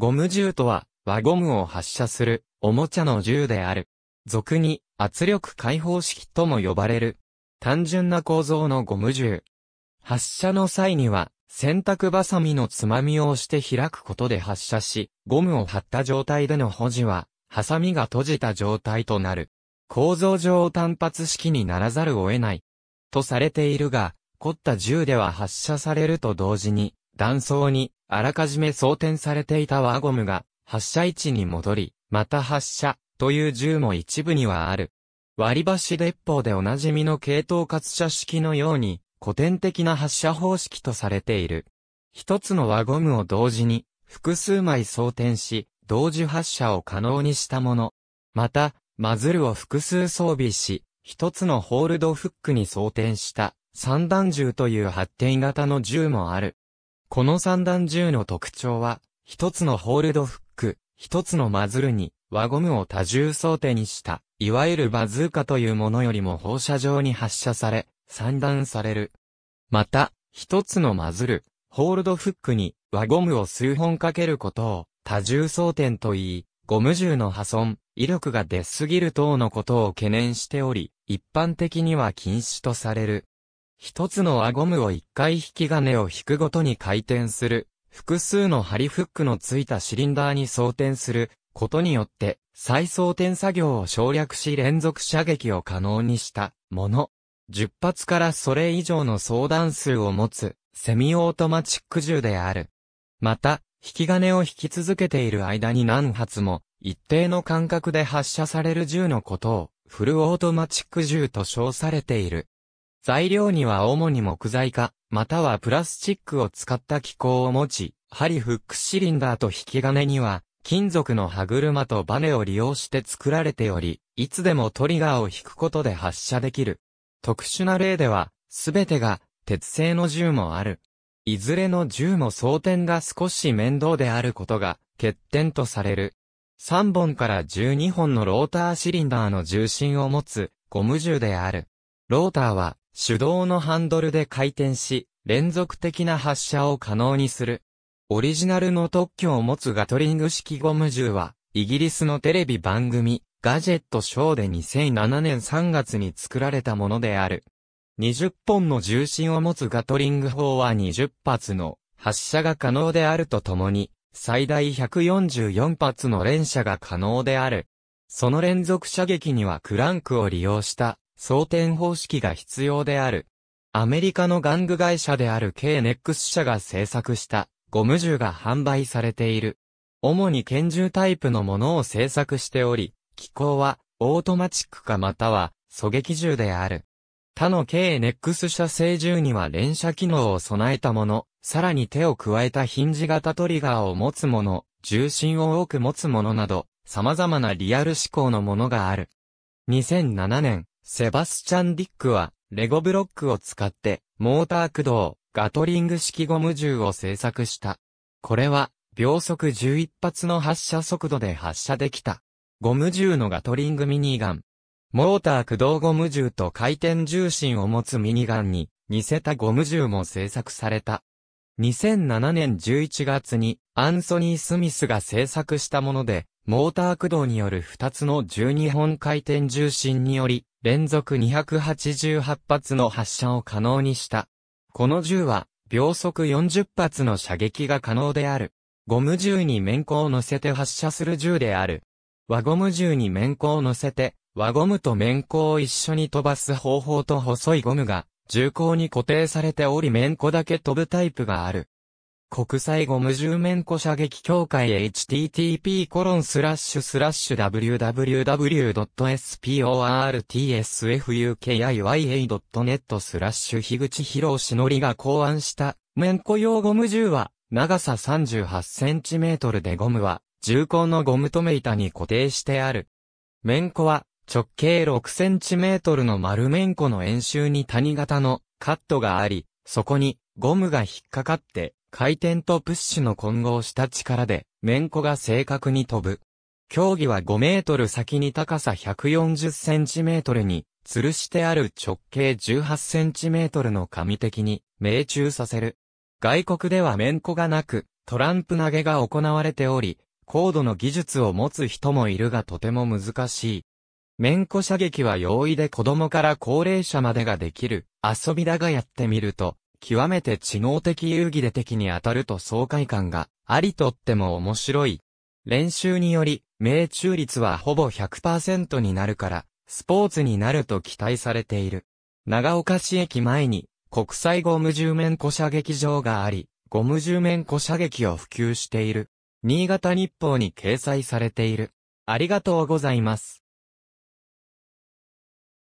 ゴム銃とは、輪ゴムを発射する、おもちゃの銃である。俗に、圧力解放式とも呼ばれる。単純な構造のゴム銃。発射の際には、洗濯バサミのつまみを押して開くことで発射し、ゴムを張った状態での保持は、ハサミが閉じた状態となる。構造上単発式にならざるを得ない。とされているが、凝った銃では発射されると同時に、断層に、あらかじめ装填されていた輪ゴムが、発射位置に戻り、また発射、という銃も一部にはある。割り箸鉄砲でおなじみの系統滑車式のように、古典的な発射方式とされている。一つの輪ゴムを同時に、複数枚装填し、同時発射を可能にしたもの。また、マズルを複数装備し、一つのホールドフックに装填した、三段銃という発展型の銃もある。この三段銃の特徴は、一つのホールドフック、一つのマズルに、輪ゴムを多重装填にした、いわゆるバズーカというものよりも放射状に発射され、散弾される。また、一つのマズル、ホールドフックに輪ゴムを数本かけることを多重装填と言い、ゴム銃の破損、威力が出すぎる等のことを懸念しており、一般的には禁止とされる。一つの輪ゴムを一回引き金を引くごとに回転する、複数の針フックのついたシリンダーに装填することによって、再装填作業を省略し連続射撃を可能にしたもの。10発からそれ以上の相談数を持つ、セミオートマチック銃である。また、引き金を引き続けている間に何発も、一定の間隔で発射される銃のことを、フルオートマチック銃と称されている。材料には主に木材化、またはプラスチックを使った機構を持ち、針フックシリンダーと引き金には、金属の歯車とバネを利用して作られており、いつでもトリガーを引くことで発射できる。特殊な例では、すべてが鉄製の銃もある。いずれの銃も装填が少し面倒であることが欠点とされる。3本から12本のローターシリンダーの重心を持つゴム銃である。ローターは手動のハンドルで回転し、連続的な発射を可能にする。オリジナルの特許を持つガトリング式ゴム銃は、イギリスのテレビ番組、ガジェットショーで2007年3月に作られたものである。20本の重心を持つガトリング砲は20発の発射が可能であるとともに、最大144発の連射が可能である。その連続射撃にはクランクを利用した装填方式が必要である。アメリカの玩具会社である K-NEX 社が製作したゴム銃が販売されている。主に拳銃タイプのものを製作しており、機構はオートマチックかまたは狙撃銃である。他の K-NEX 社製銃には連射機能を備えたもの、さらに手を加えたヒンジ型トリガーを持つもの、重心を多く持つものなど、様々なリアル思考のものがある。2007年、セバスチャン・ディックは、レゴブロックを使って、モーター駆動、ガトリング式ゴム銃を製作した。これは、秒速11発の発射速度で発射できた。ゴム銃のガトリングミニガン。モーター駆動ゴム銃と回転重心を持つミニガンに、似せたゴム銃も製作された。2007年11月にアンソニー・スミスが製作したもので、モーター駆動による2つの12本回転重心により、連続288発の発射を可能にした。この銃は、秒速40発の射撃が可能である。ゴム銃に面子を乗せて発射する銃である。輪ゴム銃に面子を乗せて、輪ゴムと面子を一緒に飛ばす方法と細いゴムが、銃口に固定されており面子だけ飛ぶタイプがある。国際ゴム十面子射撃協会 http://www.sportsfukiya.net コロンススララッッシシュスラッシュ樋口博しのりが考案した面子用ゴム銃は長さ 38cm でゴムは重厚のゴム止め板に固定してある。面子は直径 6cm の丸面子の円周に谷型のカットがあり、そこにゴムが引っかかって回転とプッシュの混合した力で、面子が正確に飛ぶ。競技は5メートル先に高さ140センチメートルに、吊るしてある直径18センチメートルの紙的に命中させる。外国では面子がなく、トランプ投げが行われており、高度の技術を持つ人もいるがとても難しい。面子射撃は容易で子供から高齢者までができる遊びだがやってみると、極めて知能的遊戯で敵に当たると爽快感がありとっても面白い。練習により、命中率はほぼ100%になるから、スポーツになると期待されている。長岡市駅前に、国際ゴム十面古射撃場があり、ゴム十面古射撃を普及している。新潟日報に掲載されている。ありがとうございます。